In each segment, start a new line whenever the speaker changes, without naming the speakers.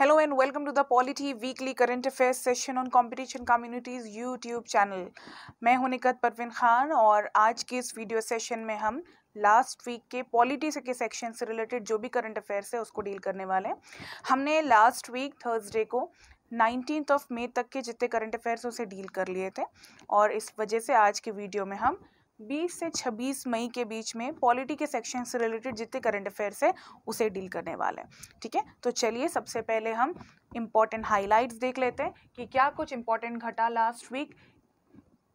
Hello and welcome to the Polity Weekly Current Affairs session on Competition Communities YouTube channel. मैं हूं निकत परवीन खान और आज के इस वीडियो सेशन में हम लास्ट वीक के पॉलिटी के सेक्शन से रिलेटेड जो भी करंट अफेयर्स है उसको डील करने वाले हैं हमने लास्ट वीक थर्सडे को नाइनटीन ऑफ मे तक के जितने करंट अफेयर्स उसे डील कर लिए थे और इस वजह से आज के वीडियो में हम 20 से 26 मई के बीच में पॉलिटी के सेक्शन से रिलेटेड जितने करंट अफेयर्स है उसे डील करने वाले हैं ठीक है तो चलिए सबसे पहले हम इम्पॉर्टेंट हाइलाइट्स देख लेते हैं कि क्या कुछ इम्पॉर्टेंट घटा last week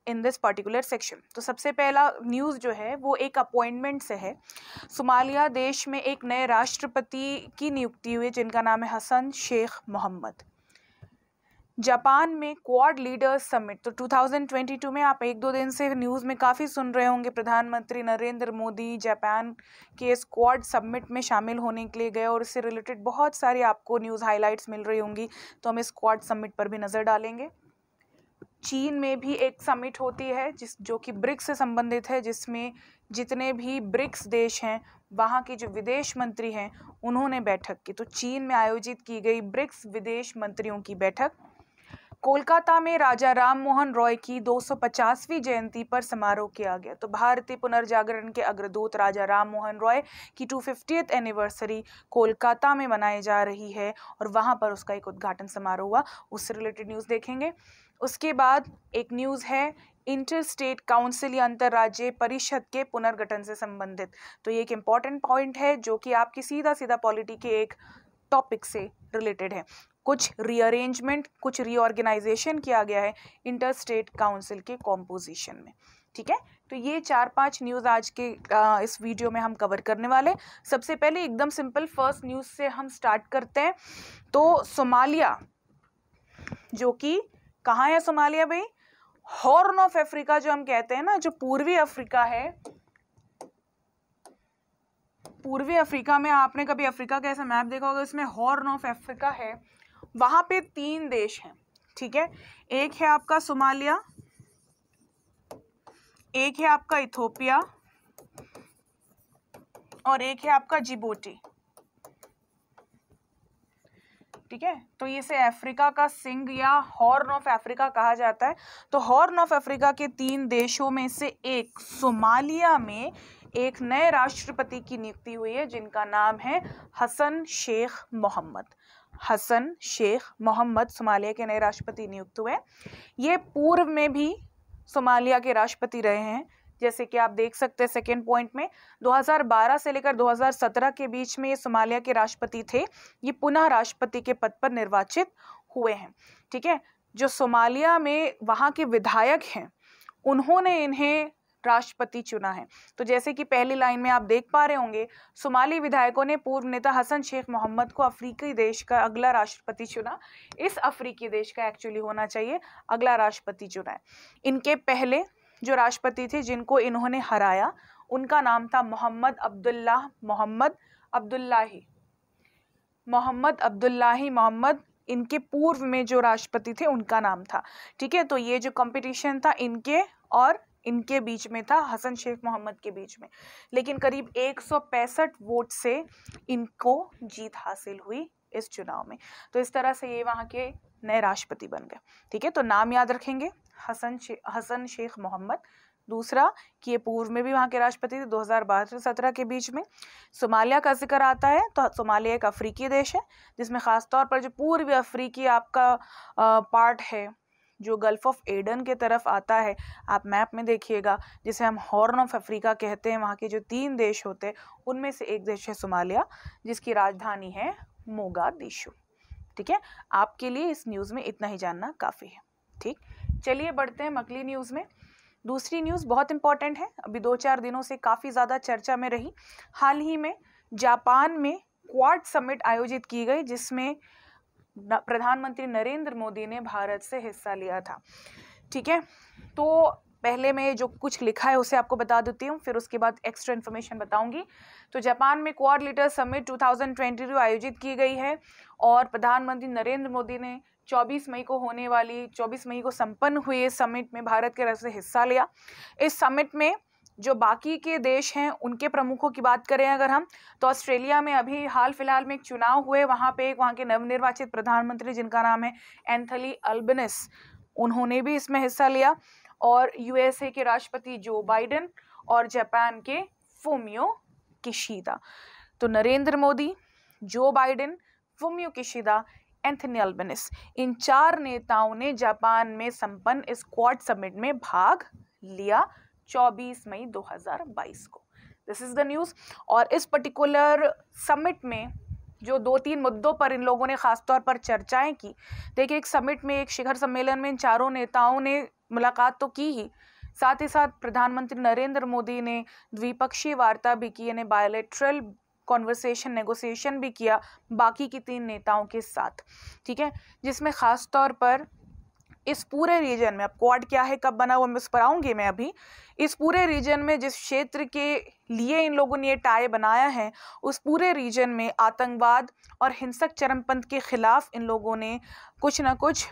in this particular section तो सबसे पहला न्यूज़ जो है वो एक अपॉइंटमेंट से है सोमालिया देश में एक नए राष्ट्रपति की नियुक्ति हुई जिनका नाम है हसन शेख मोहम्मद जापान में क्वाड लीडर्स समिट तो 2022 में आप एक दो दिन से न्यूज़ में काफ़ी सुन रहे होंगे प्रधानमंत्री नरेंद्र मोदी जापान के स्क्वाड समिट में शामिल होने के लिए गए और इससे रिलेटेड बहुत सारी आपको न्यूज़ हाइलाइट्स मिल रही होंगी तो हम इस क्वाड समिट पर भी नज़र डालेंगे चीन में भी एक समिट होती है जिस जो कि ब्रिक्स से संबंधित है जिसमें जितने भी ब्रिक्स देश हैं वहाँ के जो विदेश मंत्री हैं उन्होंने बैठक की तो चीन में आयोजित की गई ब्रिक्स विदेश मंत्रियों की बैठक कोलकाता में राजा राम मोहन रॉय की 250वीं जयंती पर समारोह किया गया तो भारतीय पुनर्जागरण के अग्रदूत राजा राम मोहन रॉय की टू एनिवर्सरी कोलकाता में मनाई जा रही है और वहाँ पर उसका एक उद्घाटन समारोह हुआ उससे रिलेटेड न्यूज़ देखेंगे उसके बाद एक न्यूज़ है इंटर स्टेट काउंसिल या अंतर्राज्य परिषद के पुनर्गठन से संबंधित तो ये एक इम्पॉर्टेंट पॉइंट है जो कि आपकी सीधा सीधा पॉलिटी के एक टॉपिक से रिलेटेड है कुछ रीअरेंजमेंट कुछ रीऑर्गेनाइजेशन किया गया है इंटर स्टेट काउंसिल के कॉम्पोजिशन में ठीक है तो ये चार पांच न्यूज़ आज के आ, इस वीडियो में हम कवर करने वाले सबसे पहले एकदम सिंपल फर्स्ट न्यूज़ से हम स्टार्ट करते हैं तो सोमालिया जो कि कहाँ है सोमालिया भाई हॉर्न ऑफ अफ्रीका जो हम कहते हैं ना जो पूर्वी अफ्रीका है पूर्वी अफ्रीका में आपने कभी अफ्रीका का ऐसा मैप देखा होगा इसमें हॉर्न ऑफ अफ्रीका है वहां पे तीन देश हैं ठीक है एक है आपका सोमालिया एक है आपका इथोपिया और एक है आपका जिबोटी ठीक है तो ये से अफ्रीका का सिंह या हॉर्न ऑफ अफ्रीका कहा जाता है तो हॉर्न ऑफ अफ्रीका के तीन देशों में से एक सोमालिया में एक नए राष्ट्रपति की नियुक्ति हुई है जिनका नाम है Hassan Sheikh Mohamud Hassan Sheikh Mohamud Somalia के नए राष्ट्रपति नियुक्त हुए ये पूर्व में भी सोमालिया के राष्ट्रपति रहे हैं जैसे कि आप देख सकते हैं सेकेंड पॉइंट में 2012 से लेकर 2017 के बीच में ये सोमालिया के राष्ट्रपति थे ये पुनः राष्ट्रपति के पद पर निर्वाचित हुए हैं ठीक है जो सोमालिया में वहाँ के विधायक हैं उन्होंने इन्हें राष्ट्रपति चुना है तो जैसे कि पहली लाइन में आप देख पा रहे होंगे सोमाली विधायकों ने पूर्व नेता हसन शेख मोहम्मद को अफ्रीकी देश का अगला राष्ट्रपति चुना इस अफ्रीकी देश का एक्चुअली होना चाहिए अगला राष्ट्रपति चुना है इनके पहले जो राष्ट्रपति थे जिनको इन्होंने हराया उनका नाम था Mohamed Abdullah Mohamed Abdullahi Mohamed Abdullahi Mohamed इनके पूर्व में जो राष्ट्रपति थे उनका नाम था ठीक है तो ये जो कंपटीशन था इनके और इनके बीच में था हसन शेख मोहम्मद के बीच में लेकिन करीब एक वोट से इनको जीत हासिल हुई इस चुनाव में तो इस तरह से ये वहाँ के नए राष्ट्रपति बन गए ठीक है तो नाम याद रखेंगे हसन शे, हसन शेख मोहम्मद दूसरा कि ये पूर्व में भी वहाँ के राष्ट्रपति थे 2012 से 17 के बीच में सोमालिया का जिक्र आता है तो सोमालिया एक अफ्रीकी देश है जिसमें खासतौर पर जो पूर्वी अफ्रीकी आपका आ, पार्ट है जो गल्फ़ ऑफ एडन के तरफ आता है आप मैप में देखिएगा जिसे हम हॉर्न ऑफ अफ्रीका कहते हैं वहाँ के जो तीन देश होते हैं उनमें से एक देश है सोमालिया जिसकी राजधानी है मोगादिशु ठीक है आपके लिए इस न्यूज़ में इतना ही जानना काफ़ी है ठीक चलिए बढ़ते हैं मकली न्यूज़ में दूसरी न्यूज़ बहुत इंपॉर्टेंट है अभी दो चार दिनों से काफ़ी ज़्यादा चर्चा में रही हाल ही में जापान में क्वाड समिट आयोजित की गई जिसमें प्रधानमंत्री नरेंद्र मोदी ने भारत से हिस्सा लिया था ठीक है तो पहले मैं जो कुछ लिखा है उसे आपको बता देती हूँ फिर उसके बाद एक्स्ट्रा इन्फॉर्मेशन बताऊंगी तो जापान में क्वार लीडर समिट 2022 आयोजित की गई है और प्रधानमंत्री नरेंद्र मोदी ने 24 मई को होने वाली 24 मई को संपन्न हुए समिट में भारत के तरफ से हिस्सा लिया इस समिट में जो बाकी के देश हैं उनके प्रमुखों की बात करें अगर हम तो ऑस्ट्रेलिया में अभी हाल फिलहाल में एक चुनाव हुए वहाँ पे एक वहाँ के नवनिर्वाचित प्रधानमंत्री जिनका नाम है एंथली अल्बनिस उन्होंने भी इसमें हिस्सा लिया और यूएसए के राष्ट्रपति जो बाइडन और जापान के फोमियो किशीदा तो Narendra Modi Joe Biden Fumio Kishida Anthony Albanese इन चार नेताओं ने जापान में संपन्न इस क्वाड समिट में भाग लिया 24 मई 2022 को दिस इज़ द न्यूज़ और इस पर्टिकुलर समिट में जो दो तीन मुद्दों पर इन लोगों ने खासतौर पर चर्चाएं की देखिए एक समिट में एक शिखर सम्मेलन में इन चारों नेताओं ने मुलाकात तो की ही साथ ही साथ प्रधानमंत्री नरेंद्र मोदी ने द्विपक्षीय वार्ता भी की यानी बायोलेट्रल कॉन्वर्सेशन नेगोशिएशन भी किया बाकी की तीन नेताओं के साथ ठीक है जिसमें ख़ास तौर पर इस पूरे रीजन में अब क्वाड क्या है कब बना हुआ मैं उस पर आऊँगी मैं अभी इस पूरे रीजन में जिस क्षेत्र के लिए इन लोगों ने ये टाई बनाया है उस पूरे रीजन में आतंकवाद और हिंसक चरमपंथ के ख़िलाफ़ इन लोगों ने कुछ ना कुछ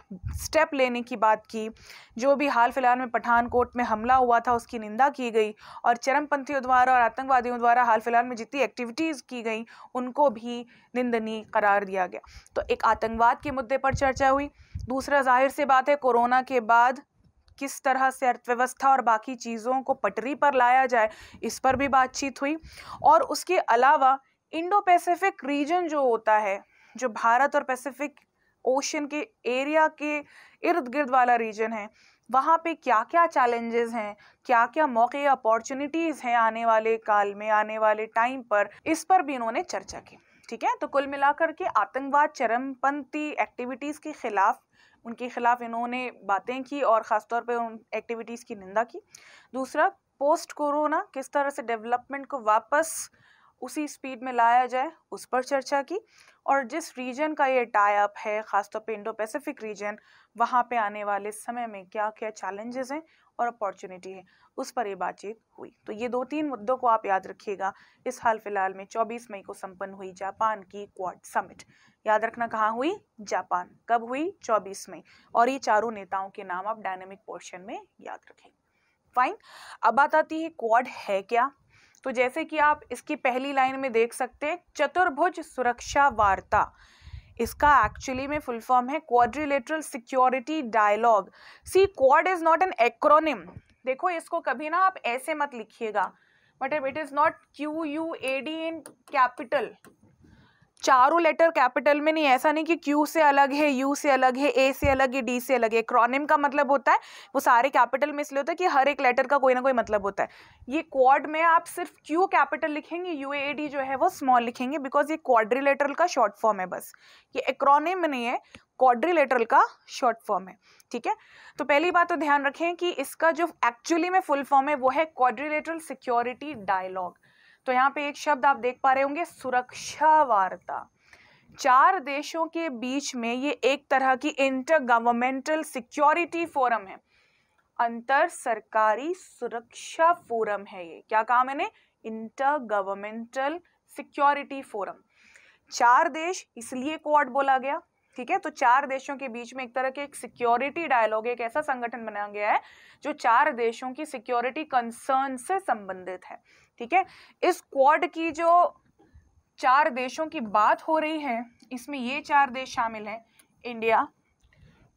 स्टेप लेने की बात की जो भी हाल फिलहाल में पठानकोट में हमला हुआ था उसकी निंदा की गई और चरमपंथियों द्वारा और आतंकवादियों द्वारा हाल फिलहाल में जितनी एक्टिविटीज़ की गई उनको भी निंदनीय करार दिया गया तो एक आतंकवाद के मुद्दे पर चर्चा हुई दूसरा जाहिर सी बात है कोरोना के बाद किस तरह से अर्थव्यवस्था और बाकी चीज़ों को पटरी पर लाया जाए इस पर भी बातचीत हुई और उसके अलावा इंडो पैसिफिक रीजन जो होता है जो भारत और पैसिफिक ओशन के एरिया के इर्द गिर्द वाला रीजन है वहाँ पे क्या क्या चैलेंजेस हैं क्या क्या मौके अपॉर्चुनिटीज़ हैं आने वाले काल में आने वाले टाइम पर इस पर भी इन्होंने चर्चा की ठीक है तो कुल मिलाकर के आतंकवाद चरमपंथी एक्टिविटीज़ के खिलाफ उनके खिलाफ इन्होंने बातें की और ख़ासतौर पर उन एक्टिविटीज़ की निंदा की दूसरा पोस्ट कोरोना किस तरह से डेवलपमेंट को वापस उसी स्पीड में लाया जाए उस पर चर्चा की और जिस रीजन का ये टाई अप है ख़ासतौर पर इंडो पैसिफिक रीजन वहाँ पे आने वाले समय में क्या क्या चैलेंजेस हैं और अपॉर्चुनिटी है उस पर ये बातचीत हुई तो ये दो तीन मुद्दों को आप याद रखिएगा इस हाल फिलहाल में 24 मई को संपन्न हुई जापान की क्वाड समिट याद रखना कहाँ हुई जापान कब हुई 24 मई और ये चारों नेताओं के नाम आप डायनेमिक पोर्शन में याद रखें फाइन अब बात आती है क्वाड है क्या तो जैसे कि आप इसकी पहली लाइन में देख सकते हैं चतुर्भुज सुरक्षा वार्ता इसका एक्चुअली में फुल फॉर्म है quadrilateral security dialogue see Quad is not an acronym देखो इसको कभी ना आप ऐसे मत लिखिएगा but it is not Q U A D in capital चारों लेटर कैपिटल में नहीं ऐसा नहीं कि क्यू से अलग है यू से अलग है ए से अलग है डी से अलग है क्रॉनिम का मतलब होता है वो सारे कैपिटल में इसलिए होता है कि हर एक लेटर का कोई ना कोई मतलब होता है ये क्वाड में आप सिर्फ क्यू कैपिटल लिखेंगे यू ए डी जो है वो स्मॉल लिखेंगे बिकॉज ये क्वाड्रीलेटरल का शॉर्ट फॉर्म है बस ये एक्रोनिम नहीं है क्वाड्रीलेटरल का शॉर्ट फॉर्म है ठीक है तो पहली बात तो ध्यान रखें कि इसका जो एक्चुअली में फुल फॉर्म है वो है क्वाड्रीलेटरल सिक्योरिटी डायलॉग तो यहाँ पे एक शब्द आप देख पा रहे होंगे सुरक्षा वार्ता चार देशों के बीच में ये एक तरह की इंटर गवर्नमेंटल सिक्योरिटी फोरम है अंतर सरकारी सुरक्षा फोरम है ये क्या कहा मैंने इंटर गवर्नमेंटल सिक्योरिटी फोरम चार देश इसलिए क्वाड बोला गया ठीक है तो चार देशों के बीच में एक तरह के एक सिक्योरिटी डायलॉग एक ऐसा संगठन बनाया गया है जो चार देशों की सिक्योरिटी कंसर्न से संबंधित है ठीक है इस क्वाड की जो चार देशों की बात हो रही है इसमें ये चार देश शामिल हैं इंडिया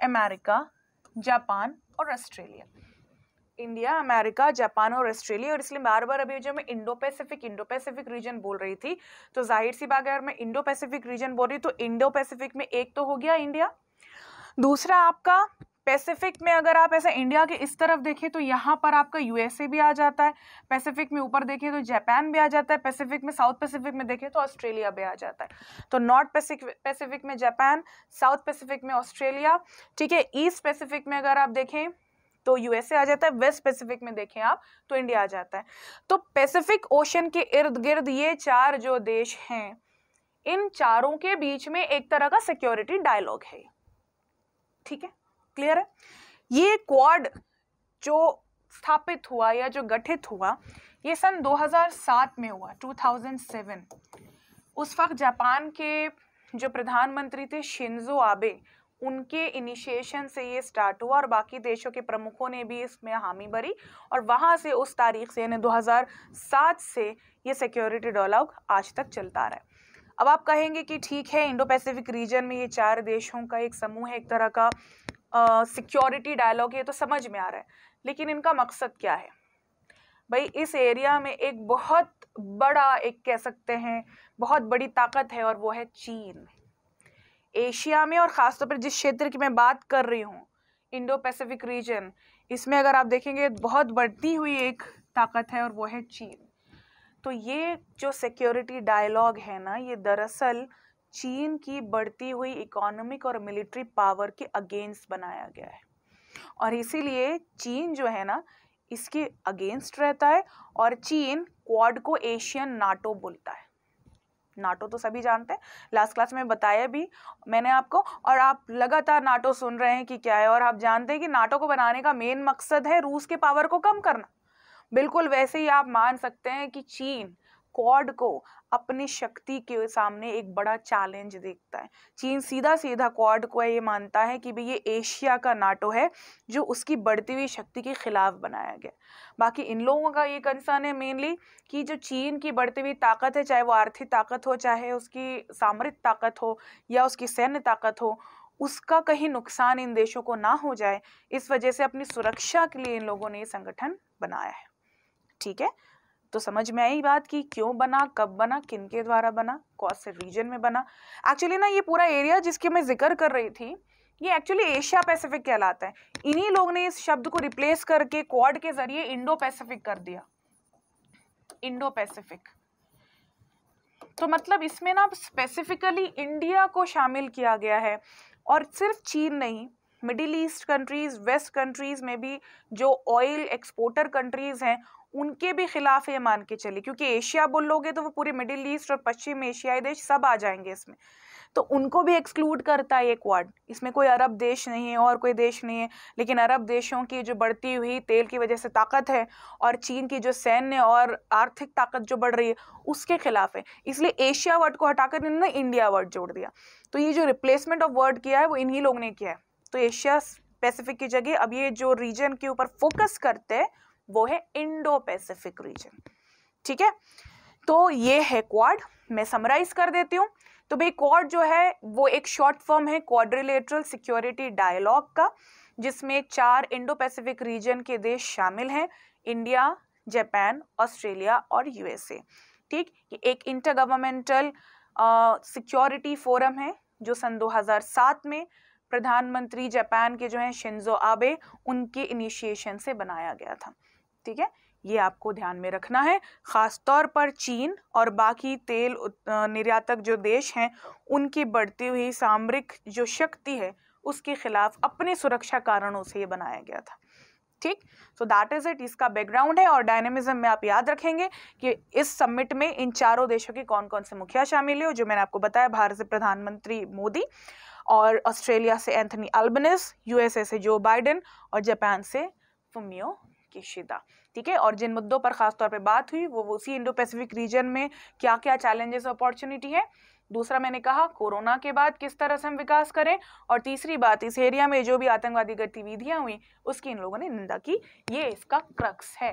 अमेरिका जापान और ऑस्ट्रेलिया इंडिया अमेरिका जापान और ऑस्ट्रेलिया और इसलिए बार बार अभी जो मैं Indo Pacific Indo Pacific region बोल रही थी तो जाहिर सी बात अगर मैं इंडो पैसिफिक रीजन बोल रही तो इंडो पैसिफिक में एक तो हो गया इंडिया दूसरा आपका पैसिफिक में अगर आप ऐसा इंडिया के इस तरफ देखें तो यहाँ पर आपका यूएसए भी आ जाता है पैसिफिक में ऊपर देखें तो जापान भी आ जाता है पैसिफिक में साउथ पैसिफिक में देखें तो ऑस्ट्रेलिया भी आ जाता है तो नॉर्थ पैसिफिक में जापान साउथ पैसिफिक में ऑस्ट्रेलिया ठीक है ईस्ट पैसिफिक में अगर आप देखें तो यूएसए आ जाता है वेस्ट पैसिफिक में देखें आप तो इंडिया आ जाता है तो पैसिफिक ओशन के इर्द गिर्द ये चार जो देश हैं इन चारों के बीच में एक तरह का सिक्योरिटी डायलॉग है ठीक है क्लियर है ये क्वाड जो स्थापित हुआ या जो गठित हुआ ये सन 2007 में हुआ 2007 उस वक्त जापान के जो प्रधानमंत्री थे शिंजो आबे उनके इनिशिएशन से ये स्टार्ट हुआ और बाकी देशों के प्रमुखों ने भी इसमें हामी भरी और वहाँ से उस तारीख से यानी 2007 से ये सिक्योरिटी डायलॉग आज तक चलता आ रहा है अब आप कहेंगे कि ठीक है इंडो पैसिफिक रीजन में ये चार देशों का एक समूह है एक तरह का सिक्योरिटी डायलॉग ये तो समझ में आ रहा है लेकिन इनका मकसद क्या है भाई इस एरिया में एक बहुत बड़ा एक कह सकते हैं बहुत बड़ी ताकत है और वो है चीन एशिया में और ख़ासतौर पर जिस क्षेत्र की मैं बात कर रही हूँ इंडो पैसिफिक रीजन इसमें अगर आप देखेंगे बहुत बढ़ती हुई एक ताकत है और वो है चीन तो ये जो सिक्योरिटी डायलॉग है ना ये दरअसल चीन की बढ़ती हुई इकोनॉमिक और मिलिट्री पावर के अगेंस्ट बनाया गया है और इसीलिए चीन जो है ना इसके अगेंस्ट रहता है और चीन क्वाड को एशियन नाटो बोलता है नाटो तो सभी जानते हैं लास्ट क्लास में बताया भी मैंने आपको और आप लगातार नाटो सुन रहे हैं कि क्या है और आप जानते हैं कि नाटो को बनाने का मेन मकसद है रूस के पावर को कम करना बिल्कुल वैसे ही आप मान सकते हैं कि चीन क्वाड को अपनी शक्ति के सामने एक बड़ा चैलेंज देखता है चीन सीधा सीधा क्वाड को ये मानता है कि भाई ये एशिया का नाटो है जो उसकी बढ़ती हुई शक्ति के खिलाफ बनाया गया बाकी इन लोगों का ये कंसर्न है मेनली कि जो चीन की बढ़ती हुई ताकत है चाहे वो आर्थिक ताकत हो चाहे उसकी सामरिक ताकत हो या उसकी सैन्य ताकत हो उसका कहीं नुकसान इन देशों को ना हो जाए इस वजह से अपनी सुरक्षा के लिए इन लोगों ने ये संगठन बनाया है ठीक है तो समझ में आई बात कि क्यों बना कब बना किन के द्वारा बना कौन से रीजन में बना एक्चुअली ना ये पूरा एरिया जिसकी मैं जिक्र कर रही थी ये एक्चुअली एशिया पैसिफिक कहलाता है इन्हीं लोग ने इस शब्द को रिप्लेस करके क्वाड के जरिए इंडो पैसिफिक कर दिया इंडो पैसिफिक तो मतलब इसमें ना स्पेसिफिकली इंडिया को शामिल किया गया है और सिर्फ चीन नहीं middle east countries west countries में भी जो ऑयल एक्सपोर्टर कंट्रीज़ हैं उनके भी खिलाफ ये मान के चले क्योंकि एशिया बोल लोगे तो वो पूरे मिडिल ईस्ट और पश्चिम एशियाई देश सब आ जाएंगे इसमें तो उनको भी एक्सक्लूड करता है ये क्वाड इसमें कोई अरब देश नहीं है और कोई देश नहीं है लेकिन अरब देशों की जो बढ़ती हुई तेल की वजह से ताकत है और चीन की जो सैन्य और आर्थिक ताकत जो बढ़ रही है उसके खिलाफ है इसलिए एशिया वर्ड को हटाकर इन्होंने इंडिया वर्ड जोड़ दिया तो ये जो रिप्लेसमेंट ऑफ वर्ड किया है वो इन्हीं लोगों ने किया है तो एशिया पैसिफिक की जगह अब ये जो रीजन के ऊपर फोकस करते हैं वो है इंडो पैसिफिक रीजन ठीक है तो ये है क्वाड मैं समराइज कर देती हूँ तो भाई क्वाड जो है वो एक शॉर्ट फॉर्म है क्वाड्रिलेटरल सिक्योरिटी डायलॉग का जिसमें चार इंडो पैसिफिक रीजन के देश शामिल हैं इंडिया जापान ऑस्ट्रेलिया और यूएसए ठीक ये एक इंटर गवर्नमेंटल सिक्योरिटी फोरम है जो सन 2007 में प्रधानमंत्री जापान के जो हैं शिंजो आबे उनके इनिशिएशन से बनाया गया था ठीक है ये आपको ध्यान में रखना है ख़ास तौर पर चीन और बाकी तेल निर्यातक जो देश हैं उनकी बढ़ती हुई सामरिक जो शक्ति है उसके खिलाफ अपने सुरक्षा कारणों से ये बनाया गया था ठीक सो दैट इज़ इट इसका बैकग्राउंड है और डायनेमिज्म में आप याद रखेंगे कि इस समिट में इन चारों देशों के कौन कौन से मुखिया शामिल है जो मैंने आपको बताया भारत से प्रधानमंत्री मोदी और ऑस्ट्रेलिया से एंथनी अल्बनिस यूएसए से जो बाइडेन और जापान से फुमियो किशिदा ठीक है और जिन मुद्दों पर खासतौर पर बात हुई वो उसी इंडो पैसिफिक रीजन में क्या क्या चैलेंजेस अपॉर्चुनिटी है दूसरा मैंने कहा कोरोना के बाद किस तरह से हम विकास करें और तीसरी बात इस एरिया में जो भी आतंकवादी गतिविधियां हुई उसकी इन लोगों ने निंदा की ये इसका क्रक्स है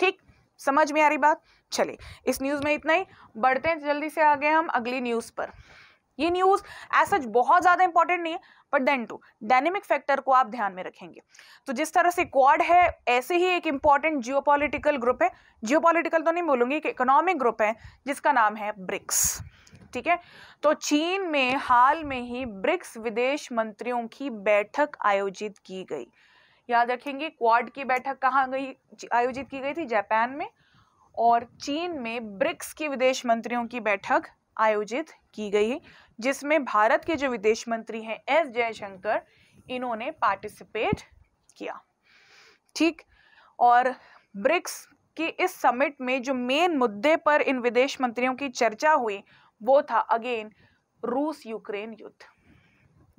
ठीक समझ में आ रही बात चले इस न्यूज़ में इतना ही बढ़ते हैं जल्दी से आगे हम अगली न्यूज़ पर ये न्यूज एज सच बहुत ज्यादा इंपॉर्टेंट नहीं है but then two dynamic factor को आप ध्यान में रखेंगे तो जिस तरह से क्वाड है ऐसे ही एक इंपॉर्टेंट जियोपॉलिटिकल ग्रुप है जियोपॉलिटिकल तो नहीं बोलूंगी एक इकोनॉमिक ग्रुप है जिसका नाम है ब्रिक्स ठीक है तो चीन में हाल में ही ब्रिक्स विदेश मंत्रियों की बैठक आयोजित की गई याद रखेंगे क्वाड की बैठक कहाँ गई आयोजित की गई थी जापान में और चीन में ब्रिक्स के विदेश मंत्रियों की बैठक आयोजित की गई जिसमें भारत के जो विदेश मंत्री हैं एस जयशंकर इन्होंने पार्टिसिपेट किया ठीक और ब्रिक्स के इस समिट में जो मेन मुद्दे पर इन विदेश मंत्रियों की चर्चा हुई वो था अगेन रूस यूक्रेन युद्ध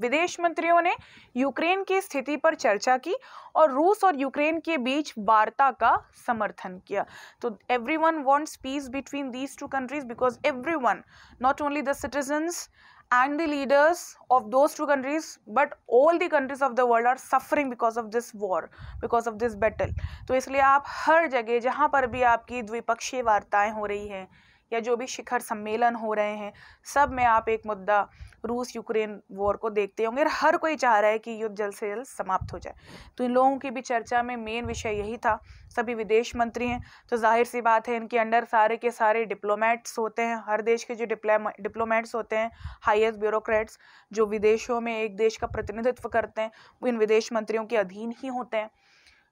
विदेश मंत्रियों ने यूक्रेन की स्थिति पर चर्चा की और रूस और यूक्रेन के बीच वार्ता का समर्थन किया तो everyone wants peace between these two countries because everyone not only the citizens and the leaders of those two countries but all the countries of the world are suffering because of this war because of this battle तो इसलिए आप हर जगह जहाँ पर भी आपकी द्विपक्षीय वार्ताएं हो रही हैं या जो भी शिखर सम्मेलन हो रहे हैं सब में आप एक मुद्दा रूस यूक्रेन वॉर को देखते होंगे हर कोई चाह रहा है कि युद्ध जल्द से जल्द समाप्त हो जाए तो इन लोगों की भी चर्चा में मेन विषय यही था सभी विदेश मंत्री हैं तो जाहिर सी बात है इनके अंडर सारे के सारे डिप्लोमेट्स होते हैं हर देश के जो डिप्लोमेट्स होते हैं हाइस्ट ब्यूरोक्रेट्स जो विदेशों में एक देश का प्रतिनिधित्व करते हैं वो इन विदेश मंत्रियों के अधीन ही होते हैं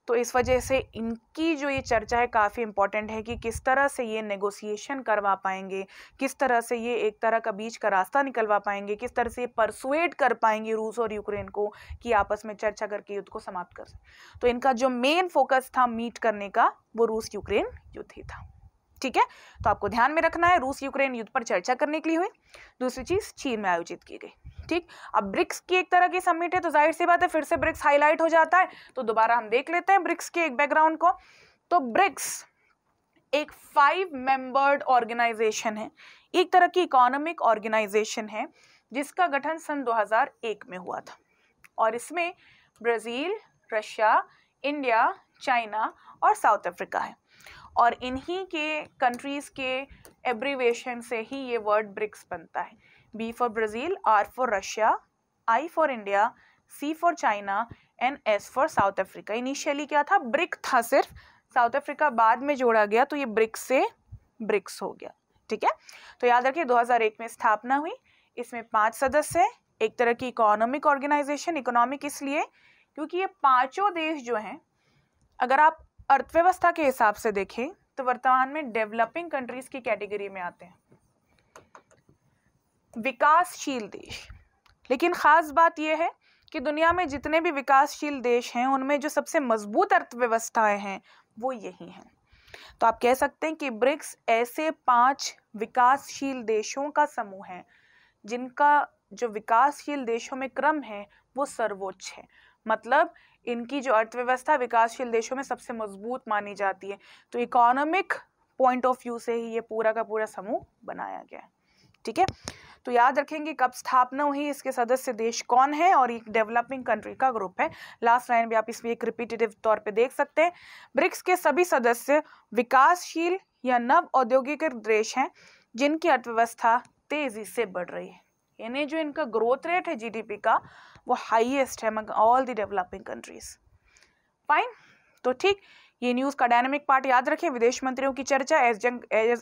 तो इस वजह से इनकी जो ये चर्चा है काफ़ी इंपॉर्टेंट है कि किस तरह से ये नेगोशिएशन करवा पाएंगे किस तरह से ये एक तरह का बीच का रास्ता निकलवा पाएंगे किस तरह से ये परसुएट कर पाएंगे रूस और यूक्रेन को कि आपस में चर्चा करके युद्ध को समाप्त कर सकें तो इनका जो मेन फोकस था मीट करने का वो रूस यूक्रेन युद्ध ही था ठीक है तो आपको ध्यान में रखना है रूस यूक्रेन युद्ध पर चर्चा करने के लिए हुई दूसरी चीज चीन में आयोजित की गई ठीक अब ब्रिक्स की एक तरह की समिट है तो जाहिर सी बात है फिर से ब्रिक्स हाईलाइट हो जाता है तो दोबारा हम देख लेते हैं ब्रिक्स के एक बैकग्राउंड को तो ब्रिक्स एक फाइव मेंबर्ड ऑर्गेनाइजेशन है एक तरह की इकोनॉमिक ऑर्गेनाइजेशन है जिसका गठन सन 2001 में हुआ था और इसमें ब्राज़ील रशिया इंडिया चाइना और साउथ अफ्रीका है और इन्हीं के कंट्रीज़ के एब्रीवेशन से ही ये वर्ड ब्रिक्स बनता है B for Brazil R for Russia I for India C for China and S for South Africa initially क्या था ब्रिक था सिर्फ साउथ अफ्रीका बाद में जोड़ा गया तो ये ब्रिक्स से ब्रिक्स हो गया ठीक है तो याद रखिए 2001 में स्थापना हुई इसमें पांच सदस्य हैं एक तरह की इकोनॉमिक ऑर्गेनाइजेशन इकोनॉमिक इसलिए क्योंकि ये पांचों देश जो हैं अगर आप अर्थव्यवस्था के हिसाब से देखें तो वर्तमान में डेवलपिंग कंट्रीज की कैटेगरी में आते हैं विकासशील देश लेकिन ख़ास बात यह है कि दुनिया में जितने भी विकासशील देश हैं उनमें जो सबसे मजबूत अर्थव्यवस्थाएं हैं वो यही हैं तो आप कह सकते हैं कि ब्रिक्स ऐसे पांच विकासशील देशों का समूह है जिनका जो विकासशील देशों में क्रम है वो सर्वोच्च है मतलब इनकी जो अर्थव्यवस्था विकासशील देशों में सबसे मजबूत मानी जाती है तो इकोनॉमिक पॉइंट ऑफ व्यू से ही ये पूरा का पूरा समूह बनाया गया है ठीक है तो याद रखेंगे कब स्थापना हुई इसके सदस्य देश कौन है और एक डेवलपिंग कंट्री का ग्रुप है लास्ट लाइन भी आप इसमें एक रिपीटेटिव तौर पे देख सकते हैं ब्रिक्स के सभी सदस्य विकासशील या नव औद्योगिक देश हैं जिनकी अर्थव्यवस्था तेजी से बढ़ रही है यानी जो इनका ग्रोथ रेट है जीडीपी का वो हाईएस्ट है all the developing countries fine तो ठीक ये न्यूज़ का डायनेमिक पार्ट याद रखें विदेश मंत्रियों की चर्चा एस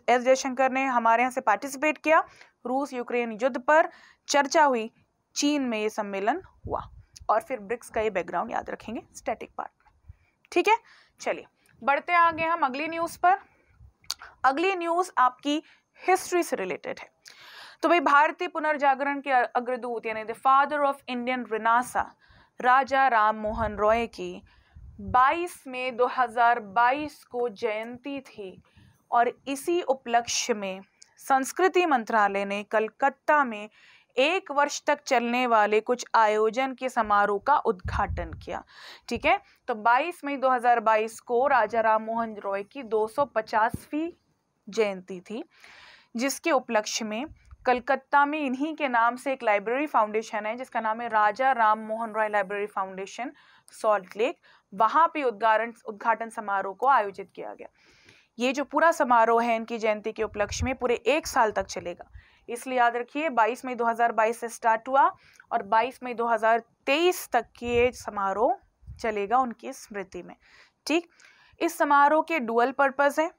जयशंकर ने हमारे यहाँ से पार्टिसिपेट किया रूस यूक्रेन युद्ध पर चर्चा हुई चीन में ये सम्मेलन हुआ और फिर ब्रिक्स का ये बैकग्राउंड याद रखेंगे स्टैटिक पार्ट में ठीक है चलिए बढ़ते आगे हम अगली न्यूज़ पर अगली न्यूज़ आपकी हिस्ट्री से रिलेटेड है तो भाई भारतीय पुनर्जागरण के अग्रदूत यानी the father of Indian renaissance Raja Ram Mohan Roy की 22 मई 2022 को जयंती थी और इसी उपलक्ष्य में संस्कृति मंत्रालय ने कलकत्ता में एक वर्ष तक चलने वाले कुछ आयोजन के समारोह का उद्घाटन किया ठीक है तो 22 मई 2022 को राजा राम मोहन रॉय की 250वीं जयंती थी जिसके उपलक्ष्य में कलकत्ता में इन्हीं के नाम से एक लाइब्रेरी फाउंडेशन है जिसका नाम है राजा राम मोहन रॉय लाइब्रेरी फाउंडेशन सॉल्ट लेक वहाँ पे उद्घाटन उद्घाटन समारोह को आयोजित किया गया ये जो पूरा समारोह है इनकी जयंती के उपलक्ष्य में पूरे एक साल तक चलेगा इसलिए याद रखिए 22 मई 2022 से स्टार्ट हुआ और 22 मई 2023 तक ये समारोह चलेगा उनकी स्मृति में ठीक इस समारोह के डुअल पर्पज़ है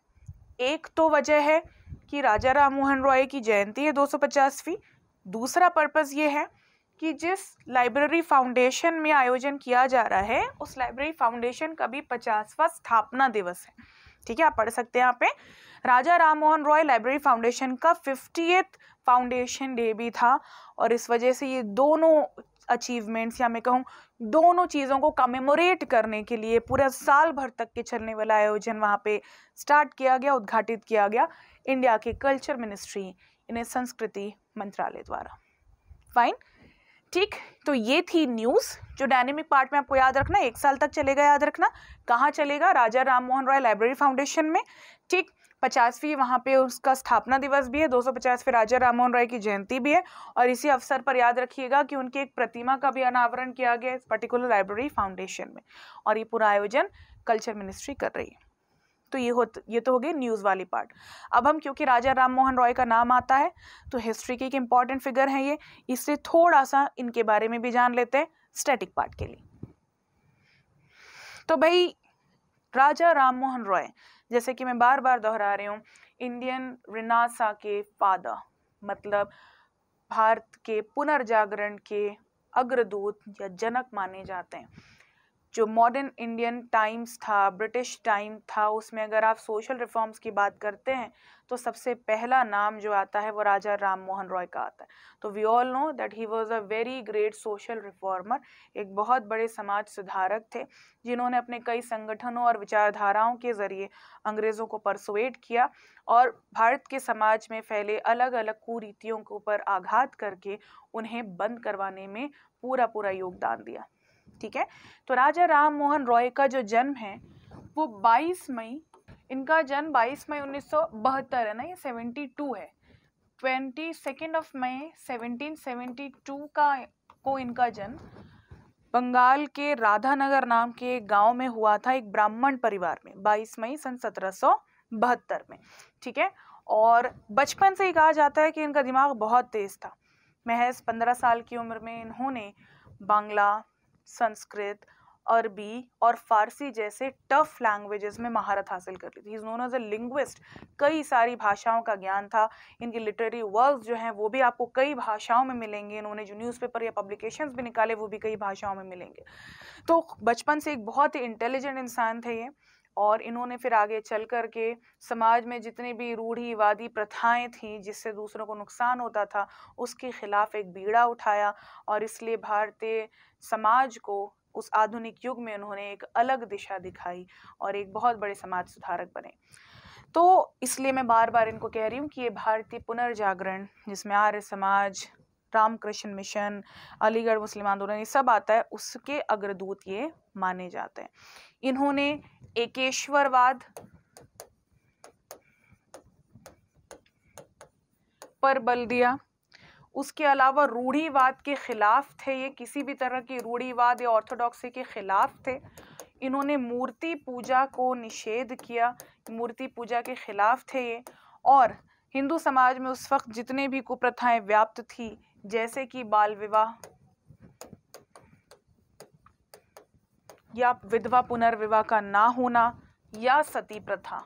एक तो वजह है कि राजा राम मोहन रॉय की जयंती है दो सौ दूसरा पर्पज़ ये है कि जिस लाइब्रेरी फाउंडेशन में आयोजन किया जा रहा है उस लाइब्रेरी फाउंडेशन का भी पचासवा स्थापना दिवस है ठीक है आप पढ़ सकते हैं यहाँ पे राजा राम मोहन रॉय लाइब्रेरी फाउंडेशन का फिफ्टीथ फाउंडेशन डे भी था और इस वजह से ये दोनों अचीवमेंट्स या मैं कहूँ दोनों चीज़ों को कमेमोरेट करने के लिए पूरा साल भर तक के चलने वाला आयोजन वहाँ पे स्टार्ट किया गया उद्घाटित किया गया इंडिया के कल्चर मिनिस्ट्री इन्हें संस्कृति मंत्रालय द्वारा फाइन ठीक तो ये थी न्यूज़ जो डायनेमिक पार्ट में आपको याद रखना एक साल तक चलेगा याद रखना कहाँ चलेगा राजा राम मोहन रॉय लाइब्रेरी फाउंडेशन में ठीक पचासवीं वहाँ पे उसका स्थापना दिवस भी है दो सौ पचासवीं राजा राम मोहन रॉय की जयंती भी है और इसी अवसर पर याद रखिएगा कि उनकी एक प्रतिमा का भी अनावरण किया गया इस पर्टिकुलर लाइब्रेरी फाउंडेशन में और ये पूरा आयोजन कल्चर मिनिस्ट्री कर रही है तो ये हो ये तो हो गई न्यूज़ वाली पार्ट अब हम क्योंकि राजा राम मोहन रॉय का नाम आता है तो हिस्ट्री के एक इम्पॉर्टेंट फिगर है ये इससे थोड़ा सा इनके बारे में भी जान लेते हैं स्टैटिक पार्ट के लिए तो भाई राजा राम मोहन रॉय जैसे कि मैं बार बार दोहरा रही हूँ इंडियन रिनासा के फादर मतलब भारत के पुनर्जागरण के अग्रदूत या जनक माने जाते हैं जो मॉडर्न इंडियन टाइम्स था ब्रिटिश टाइम था उसमें अगर आप सोशल रिफॉर्म्स की बात करते हैं तो सबसे पहला नाम जो आता है वो राजा राम मोहन रॉय का आता है तो we all know that he was a very great social reformer एक बहुत बड़े समाज सुधारक थे जिन्होंने अपने कई संगठनों और विचारधाराओं के ज़रिए अंग्रेज़ों को परसुएट किया और भारत के समाज में फैले अलग अलग कुरीतियों के ऊपर आघात करके उन्हें बंद करवाने में पूरा पूरा योगदान दिया ठीक है तो राजा राम मोहन रॉय का जो जन्म है वो 22 मई इनका जन्म 22 मई उन्नीस है ना ये 72 है ट्वेंटी सेकेंड ऑफ मई 1772 का को इनका जन्म बंगाल के राधानगर नाम के गांव में हुआ था एक ब्राह्मण परिवार में 22 मई सन सत्रह में ठीक है और बचपन से ही कहा जाता है कि इनका दिमाग बहुत तेज़ था महज पंद्रह साल की उम्र में इन्होंने बांग्ला संस्कृत अरबी और फारसी जैसे टफ लैंग्वेजेस में महारत हासिल कर ली थी is known as a linguist कई सारी भाषाओं का ज्ञान था इनके लिटरेरी वर्क जो हैं वो भी आपको कई भाषाओं में मिलेंगे इन्होंने जो न्यूज़पेपर या पब्लिकेशन भी निकाले वो भी कई भाषाओं में मिलेंगे तो बचपन से एक बहुत ही इंटेलिजेंट इंसान थे ये और इन्होंने फिर आगे चल कर के समाज में जितने भी रूढ़ीवादी प्रथाएं थीं जिससे दूसरों को नुकसान होता था उसके खिलाफ एक बीड़ा उठाया और इसलिए भारतीय समाज को उस आधुनिक युग में उन्होंने एक अलग दिशा दिखाई और एक बहुत बड़े समाज सुधारक बने तो इसलिए मैं बार बार इनको कह रही हूँ कि ये भारतीय पुनर्जागरण जिसमें आर्य समाज रामकृष्ण मिशन अलीगढ़ मुस्लिम आंदोलन ये सब आता है उसके अग्रदूत ये माने जाते हैं इन्होंने एकेश्वरवाद पर बल दिया उसके अलावा रूढ़ीवाद के ख़िलाफ़ थे ये किसी भी तरह के रूढ़ीवाद या ऑर्थोडॉक्सी के ख़िलाफ़ थे इन्होंने मूर्ति पूजा को निषेध किया मूर्ति पूजा के ख़िलाफ़ थे ये और हिंदू समाज में उस वक्त जितने भी कुप्रथाएं व्याप्त थी जैसे कि बाल विवाह या विधवा पुनर्विवाह का ना होना या सती प्रथा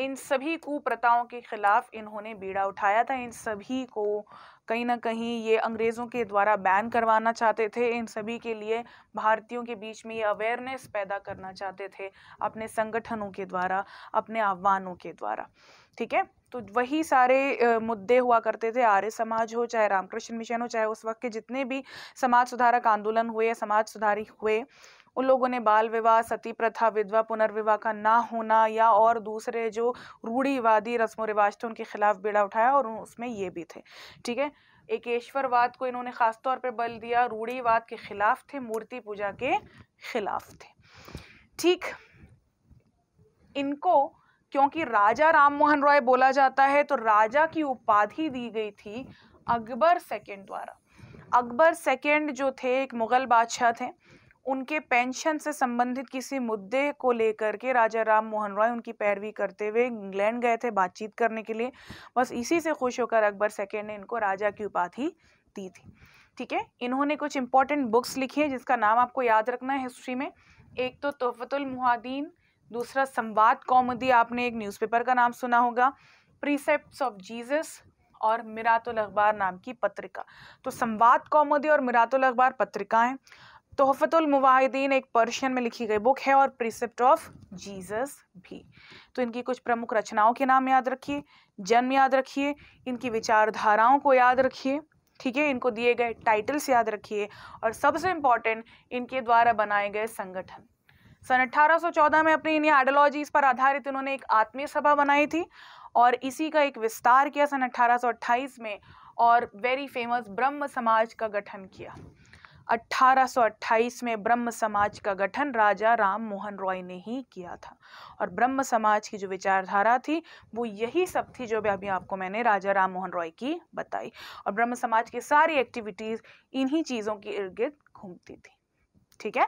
इन सभी कुप्रताओं के खिलाफ इन्होंने बीड़ा उठाया था इन सभी को कहीं ना कहीं ये अंग्रेज़ों के द्वारा बैन करवाना चाहते थे इन सभी के लिए भारतीयों के बीच में ये अवेयरनेस पैदा करना चाहते थे अपने संगठनों के द्वारा अपने आह्वानों के द्वारा ठीक है तो वही सारे मुद्दे हुआ करते थे आर्य समाज हो चाहे रामकृष्ण मिशन हो चाहे उस वक्त के जितने भी समाज सुधारक आंदोलन हुए समाज सुधारी हुए उन लोगों ने बाल विवाह सती प्रथा विधवा पुनर्विवाह का ना होना या और दूसरे जो रूढ़ीवादी रस्म रिवाज थे उनके खिलाफ बेड़ा उठाया और उसमें ये भी थे ठीक है एकेश्वरवाद को इन्होंने तौर पर बल दिया रूढ़ीवाद के खिलाफ थे मूर्ति पूजा के खिलाफ थे ठीक इनको क्योंकि राजा राम मोहन रॉय बोला जाता है तो राजा की उपाधि दी गई थी अकबर सेकेंड द्वारा अकबर सेकेंड जो थे एक मुग़ल बादशाह थे उनके पेंशन से संबंधित किसी मुद्दे को लेकर के राजा राम मोहन रॉय उनकी पैरवी करते हुए इंग्लैंड गए थे बातचीत करने के लिए बस इसी से खुश होकर अकबर सेकेंड ने इनको राजा की उपाधि दी थी ठीक है इन्होंने कुछ इंपॉर्टेंट बुक्स लिखी है जिसका नाम आपको याद रखना है हिस्ट्री में एक तो तोहफतुल मुहादीन दूसरा संवाद कौमुदी आपने एक न्यूज़पेपर का नाम सुना होगा प्रीसेप्ट ऑफ जीजस और मिरातुल अखबार नाम की पत्रिका तो संवाद कौमुदी और मिरातुल अखबार पत्रिकाएँ तोहफतुल मुवाहिदीन एक पर्शियन में लिखी गई बुक है और प्रिसेप्ट ऑफ जीसस भी तो इनकी कुछ प्रमुख रचनाओं के नाम याद रखिए जन्म याद रखिए इनकी विचारधाराओं को याद रखिए ठीक है इनको दिए गए टाइटल्स याद रखिए और सबसे इम्पॉर्टेंट इनके द्वारा बनाए गए संगठन सन 1814 में अपनी इन आइडियोलॉजीज पर आधारित इन्होंने एक आत्मीय सभा बनाई थी और इसी का एक विस्तार किया सन अट्ठाईस में और वेरी फेमस ब्रह्म समाज का गठन किया 1828 में ब्रह्म समाज का गठन राजा राम मोहन रॉय ने ही किया था और ब्रह्म समाज की जो विचारधारा थी वो यही सब थी जो भी अभी आपको मैंने राजा राम मोहन रॉय की बताई और ब्रह्म समाज की सारी एक्टिविटीज़ इन्हीं चीज़ों के इर्द गिर्द घूमती थी ठीक है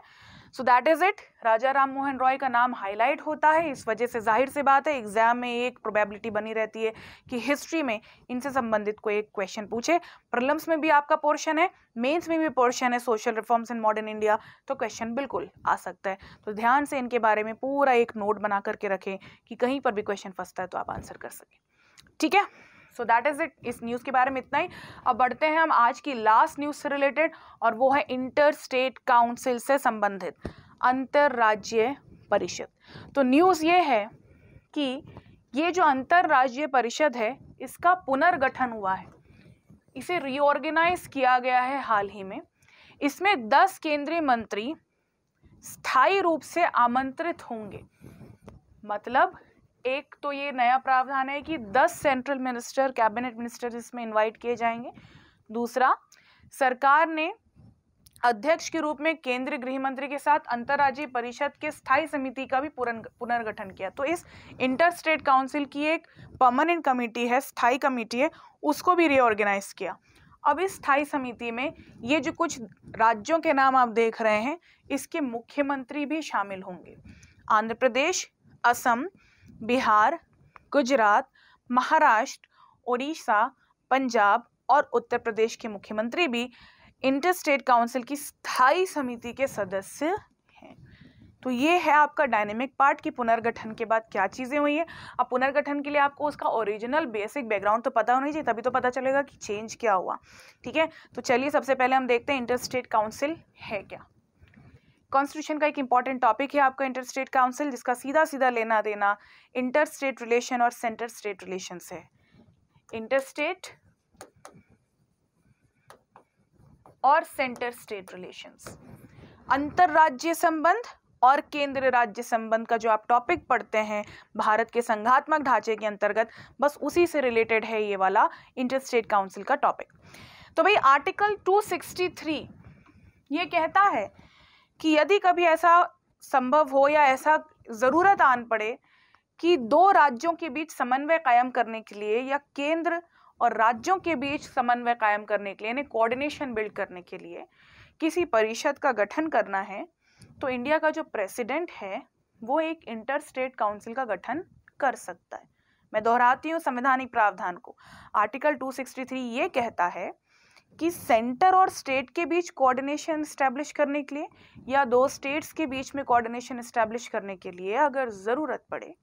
so that is it Raja Ram Mohan Roy का नाम हाईलाइट होता है इस वजह से जाहिर सी बात है एग्जाम में एक प्रोबेबिलिटी बनी रहती है कि हिस्ट्री में इनसे संबंधित कोई एक क्वेश्चन पूछे प्रलम्स में भी आपका पोर्शन है मेंस में भी पोर्शन है social reforms in modern India तो क्वेश्चन बिल्कुल आ सकता है तो ध्यान से इनके बारे में पूरा एक नोट बना करके रखें कि कहीं पर भी क्वेश्चन फंसता है तो आप आंसर कर सकें ठीक है सो दैट इज़ इट इस न्यूज़ के बारे में इतना ही अब बढ़ते हैं हम आज की लास्ट न्यूज़ से रिलेटेड और वो है इंटर स्टेट काउंसिल से संबंधित अंतर्राज्यीय परिषद तो न्यूज़ ये है कि ये जो अंतर्राज्यीय परिषद है इसका पुनर्गठन हुआ है इसे रीऑर्गेनाइज किया गया है हाल ही में इसमें दस केंद्रीय मंत्री स्थायी रूप से आमंत्रित होंगे मतलब एक तो ये नया प्रावधान है कि दस सेंट्रल मिनिस्टर कैबिनेट मिनिस्टर इसमें इनवाइट किए जाएंगे दूसरा सरकार ने अध्यक्ष के रूप में केंद्रीय गृह मंत्री के साथ अंतर्राज्यीय परिषद के स्थायी समिति का भी पुनर्गठन किया तो इस इंटर स्टेट काउंसिल की एक परमानेंट कमेटी है स्थायी कमेटी है उसको भी रीऑर्गेनाइज किया अब इस स्थायी समिति में ये जो कुछ राज्यों के नाम आप देख रहे हैं इसके मुख्यमंत्री भी शामिल होंगे आंध्र प्रदेश असम बिहार गुजरात महाराष्ट्र उड़ीसा पंजाब और उत्तर प्रदेश के मुख्यमंत्री भी इंटर स्टेट काउंसिल की स्थायी समिति के सदस्य हैं तो ये है आपका डायनेमिक पार्ट कि पुनर्गठन के बाद क्या चीज़ें हुई हैं अब पुनर्गठन के लिए आपको उसका ओरिजिनल बेसिक बैकग्राउंड तो पता होना चाहिए तभी तो पता चलेगा कि चेंज क्या हुआ ठीक है तो चलिए सबसे पहले हम देखते हैं इंटरस्टेट काउंसिल है क्या कॉन्स्टिट्यूशन का एक इंपॉर्टेंट टॉपिक है आपका इंटर स्टेट काउंसिल जिसका सीधा सीधा लेना देना इंटर स्टेट रिलेशन और सेंटर स्टेट रिलेशन है इंटर स्टेट और सेंटर स्टेट रिलेशंस अंतरराज्य संबंध और केंद्र राज्य संबंध का जो आप टॉपिक पढ़ते हैं भारत के संघात्मक ढांचे के अंतर्गत बस उसी से रिलेटेड है ये वाला इंटर स्टेट काउंसिल का टॉपिक तो भाई आर्टिकल 263 ये कहता है कि यदि कभी ऐसा संभव हो या ऐसा ज़रूरत आन पड़े कि दो राज्यों के बीच समन्वय कायम करने के लिए या केंद्र और राज्यों के बीच समन्वय कायम करने के लिए यानी कोऑर्डिनेशन बिल्ड करने के लिए किसी परिषद का गठन करना है तो इंडिया का जो प्रेसिडेंट है वो एक इंटर स्टेट काउंसिल का गठन कर सकता है मैं दोहराती हूँ संवैधानिक प्रावधान को आर्टिकल 263 ये कहता है कि सेंटर और स्टेट के बीच कोऑर्डिनेशन इस्टेब्लिश करने के लिए या दो स्टेट्स के बीच में कोऑर्डिनेशन इस्टेब्लिश करने के लिए अगर ज़रूरत पड़े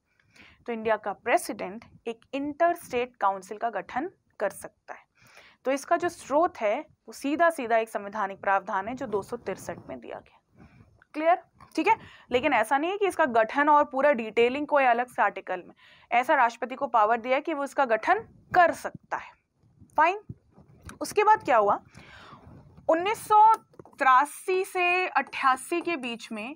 तो इंडिया का प्रेसिडेंट एक इंटर स्टेट काउंसिल का गठन कर सकता है तो इसका जो स्रोत है वो सीधा सीधा एक संवैधानिक प्रावधान है जो दो में दिया गया क्लियर ठीक है लेकिन ऐसा नहीं है कि इसका गठन और पूरा डिटेलिंग कोई अलग से आर्टिकल में ऐसा राष्ट्रपति को पावर दिया है कि वो इसका गठन कर सकता है फाइन उसके बाद क्या हुआ उन्नीस से अट्ठासी के बीच में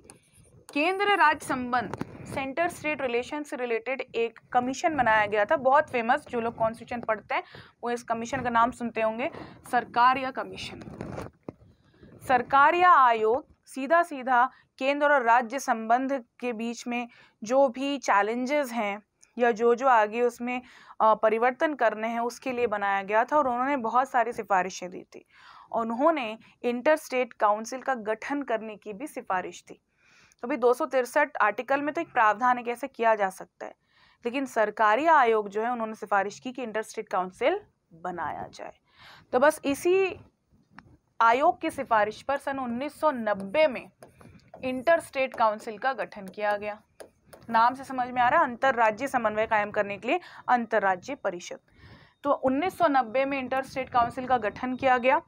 केंद्र राज्य संबंध सेंटर स्टेट रिलेशन से रिलेटेड एक कमीशन बनाया गया था बहुत फेमस जो लोग कॉन्स्टिट्यूशन पढ़ते हैं वो इस कमीशन का नाम सुनते होंगे सरकार या कमीशन सरकार या आयोग सीधा सीधा केंद्र और राज्य संबंध के बीच में जो भी चैलेंजेस हैं या जो जो आगे उसमें परिवर्तन करने हैं उसके लिए बनाया गया था और उन्होंने बहुत सारी सिफारिशें दी थी उन्होंने इंटर स्टेट काउंसिल का गठन करने की भी सिफारिश दी अभी तो दो आर्टिकल में तो एक प्रावधान है कि ऐसे किया जा सकता है लेकिन सरकारी आयोग जो है उन्होंने सिफारिश की कि इंटर स्टेट काउंसिल बनाया जाए तो बस इसी आयोग की सिफारिश पर सन 1990 में इंटर स्टेट काउंसिल का गठन किया गया नाम से समझ में आ रहा है अंतर्राज्यीय समन्वय कायम करने के लिए अंतर्राज्य परिषद तो 1990 में इंटर स्टेट काउंसिल का गठन किया गया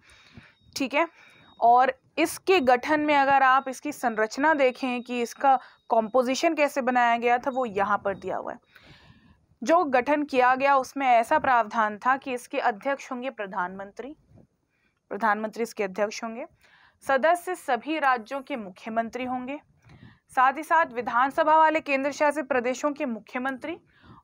ठीक है और इसके गठन में अगर आप इसकी संरचना देखें कि इसका कॉम्पोजिशन कैसे बनाया गया था वो यहाँ पर दिया हुआ है जो गठन किया गया उसमें ऐसा प्रावधान था कि इसके अध्यक्ष होंगे प्रधानमंत्री प्रधानमंत्री इसके अध्यक्ष होंगे सदस्य सभी राज्यों के मुख्यमंत्री होंगे साथ ही साथ विधानसभा वाले केंद्र शासित प्रदेशों के मुख्यमंत्री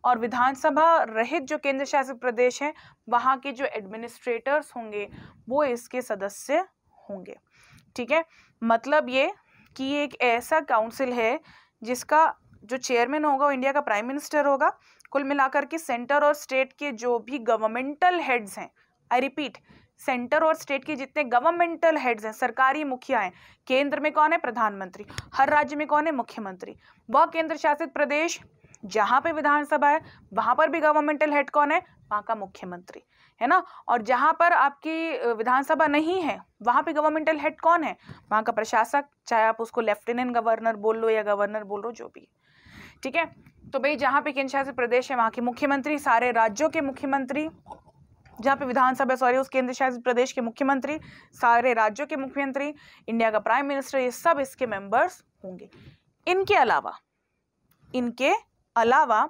और विधानसभा रहित जो केंद्र शासित प्रदेश हैं वहाँ के जो एडमिनिस्ट्रेटर्स होंगे वो इसके सदस्य होंगे ठीक है मतलब ये कि एक ऐसा काउंसिल है जिसका जो चेयरमैन होगा वो इंडिया का प्राइम मिनिस्टर होगा कुल मिलाकर के सेंटर और स्टेट के जो भी गवर्नमेंटल हेड्स हैं आई रिपीट सेंटर और स्टेट के जितने गवर्नमेंटल हेड्स हैं सरकारी मुखिया हैं केंद्र में कौन है प्रधानमंत्री हर राज्य में कौन है मुख्यमंत्री वह केंद्र शासित प्रदेश जहाँ पे विधानसभा है वहाँ पर भी गवर्नमेंटल हेड कौन है वहाँ का मुख्यमंत्री है ना और जहाँ पर आपकी विधानसभा नहीं है वहाँ पे गवर्नमेंटल हेड कौन है वहाँ का प्रशासक चाहे आप उसको लेफ्टिनेंट गवर्नर बोल लो या गवर्नर बोल लो जो भी ठीक है तो भाई जहाँ पे केंद्र शासित प्रदेश है वहाँ के मुख्यमंत्री सारे राज्यों के मुख्यमंत्री जहाँ पे विधानसभा सॉरी उस केंद्र शासित प्रदेश के मुख्यमंत्री सारे राज्यों के मुख्यमंत्री इंडिया का प्राइम मिनिस्टर ये सब इसके मेंबर्स होंगे इनके अलावा इनके अलावा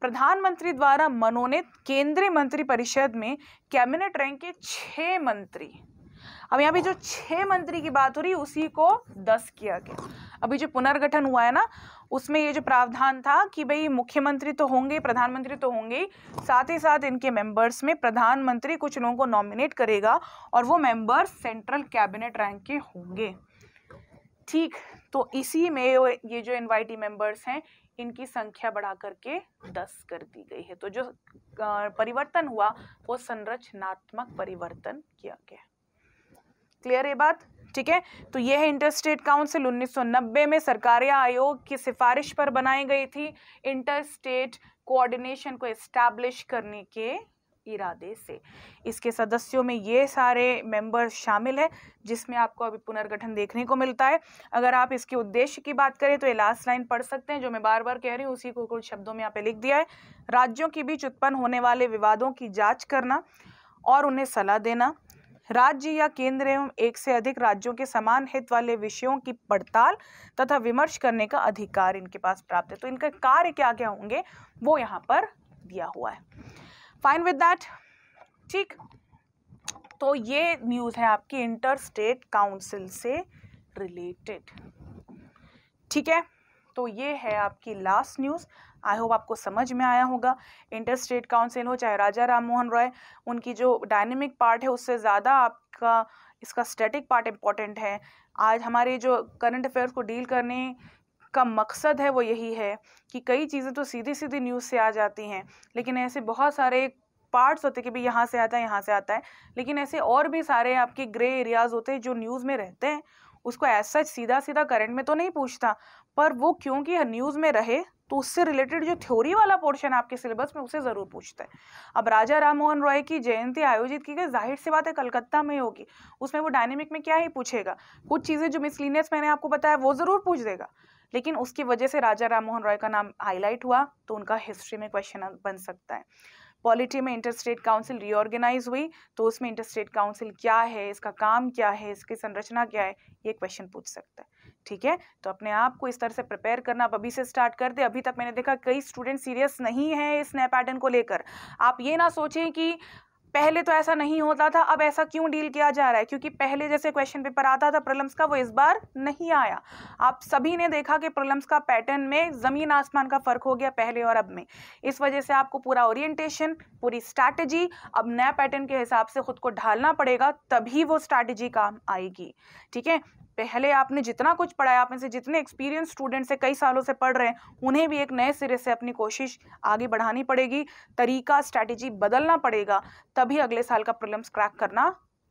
प्रधानमंत्री द्वारा मनोनीत केंद्रीय मंत्री परिषद में कैबिनेट रैंक के छह मंत्री अब यहाँ पे जो छह मंत्री की बात हो रही उसी को दस किया गया अभी जो पुनर्गठन हुआ है ना उसमें ये जो प्रावधान था कि भाई मुख्यमंत्री तो होंगे प्रधानमंत्री तो होंगे साथ ही साथ इनके मेंबर्स में प्रधानमंत्री कुछ लोगों को नॉमिनेट करेगा और वो मेंबर्स सेंट्रल कैबिनेट रैंक के होंगे ठीक तो इसी में ये जो इनवाइटी मेंबर्स हैं इनकी संख्या बढ़ा करके दस कर दी गई है तो जो परिवर्तन हुआ वो संरचनात्मक परिवर्तन किया गया क्लियर है बात ठीक है तो यह है इंटर स्टेट काउंसिल 1990 में सरकारी आयोग की सिफारिश पर बनाई गई थी इंटर स्टेट कोऑर्डिनेशन को एस्टैब्लिश करने के इरादे से इसके सदस्यों में ये सारे मेंबर्स शामिल हैं जिसमें आपको अभी पुनर्गठन देखने को मिलता है अगर आप इसके उद्देश्य की बात करें तो ये लास्ट लाइन पढ़ सकते हैं जो मैं बार बार कह रही हूँ उसी को कुछ शब्दों में यहाँ पे लिख दिया है राज्यों के बीच उत्पन्न होने वाले विवादों की जांच करना और उन्हें सलाह देना राज्य या केंद्र एवं एक से अधिक राज्यों के समान हित वाले विषयों की पड़ताल तथा विमर्श करने का अधिकार इनके पास प्राप्त है तो इनके कार्य क्या क्या होंगे वो यहाँ पर दिया हुआ है फाइन विद डैट ठीक तो ये न्यूज़ है आपकी इंटर स्टेट काउंसिल से रिलेटेड ठीक है तो ये है आपकी लास्ट न्यूज़ आई होप आपको समझ में आया होगा इंटर स्टेट काउंसिल हो चाहे राजा राम मोहन रॉय उनकी जो डायनेमिक पार्ट है उससे ज़्यादा आपका इसका स्टैटिक पार्ट इम्पॉर्टेंट है आज हमारे जो करंट अफेयर्स को डील करने का मकसद है वो यही है कि कई चीज़ें तो सीधी सीधी न्यूज़ से आ जाती हैं लेकिन ऐसे बहुत सारे पार्ट्स होते हैं कि भाई यहाँ से आता है यहाँ से आता है लेकिन ऐसे और भी सारे आपके ग्रे एरियाज़ होते हैं जो न्यूज़ में रहते हैं उसको ऐसा सीधा सीधा करंट में तो नहीं पूछता पर वो क्योंकि न्यूज़ में रहे तो उससे रिलेटेड जो थ्योरी वाला पोर्शन आपके सिलेबस में उसे ज़रूर पूछता है अब राजा राममोहन रॉय की जयंती आयोजित की गई जाहिर सी बात है कलकत्ता में होगी उसमें वो डायनेमिक में क्या ही पूछेगा कुछ चीज़ें जो मिसलिनियस मैंने आपको बताया वो ज़रूर पूछ देगा लेकिन उसकी वजह से राजा राममोहन रॉय का नाम हाईलाइट हुआ तो उनका हिस्ट्री में क्वेश्चन बन सकता है पॉलिटी में इंटरस्टेट काउंसिल रीऑर्गेनाइज हुई तो उसमें इंटरस्टेट काउंसिल क्या है इसका काम क्या है इसकी संरचना क्या है ये क्वेश्चन पूछ सकता है ठीक है तो अपने आप को इस तरह से प्रिपेयर करना आप अभी से स्टार्ट कर दे अभी तक मैंने देखा कई स्टूडेंट सीरियस नहीं है इस नए पैटर्न को लेकर आप ये ना सोचें कि पहले तो ऐसा नहीं होता था अब ऐसा क्यों डील किया जा रहा है क्योंकि पहले जैसे क्वेश्चन पेपर आता था प्रॉब्लम्स का वो इस बार नहीं आया आप सभी ने देखा कि प्रलम्स का पैटर्न में ज़मीन आसमान का फ़र्क हो गया पहले और अब में इस वजह से आपको पूरा ओरिएंटेशन पूरी स्ट्रैटेजी अब नया पैटर्न के हिसाब से खुद को ढालना पड़ेगा तभी वो स्ट्रैटेजी काम आएगी ठीक है पहले आपने जितना कुछ पढ़ाया आप में से जितने एक्सपीरियंस स्टूडेंट से कई सालों से पढ़ रहे हैं उन्हें भी एक नए सिरे से अपनी कोशिश आगे बढ़ानी पड़ेगी तरीका स्ट्रैटेजी बदलना पड़ेगा तभी अगले साल का प्रॉब्लम्स क्रैक करना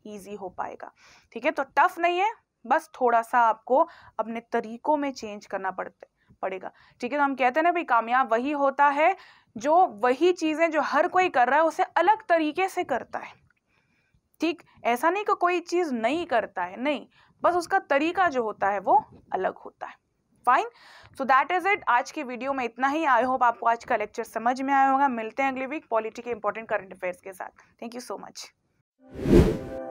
ईजी हो पाएगा ठीक है तो टफ नहीं है बस थोड़ा सा आपको अपने तरीकों में चेंज करना पड़ता पड़ेगा ठीक है तो हम कहते हैं ना भाई कामयाब वही होता है जो वही चीज़ें जो हर कोई कर रहा है उसे अलग तरीके से करता है ठीक ऐसा नहीं कि कोई चीज़ नहीं करता है नहीं बस उसका तरीका जो होता है वो अलग होता है fine so that is it आज के वीडियो में इतना ही आई होप आपको आज का लेक्चर समझ में आया होगा मिलते हैं अगले वीक पॉलिटी के इंपॉर्टेंट करंट अफेयर्स के साथ थैंक यू सो मच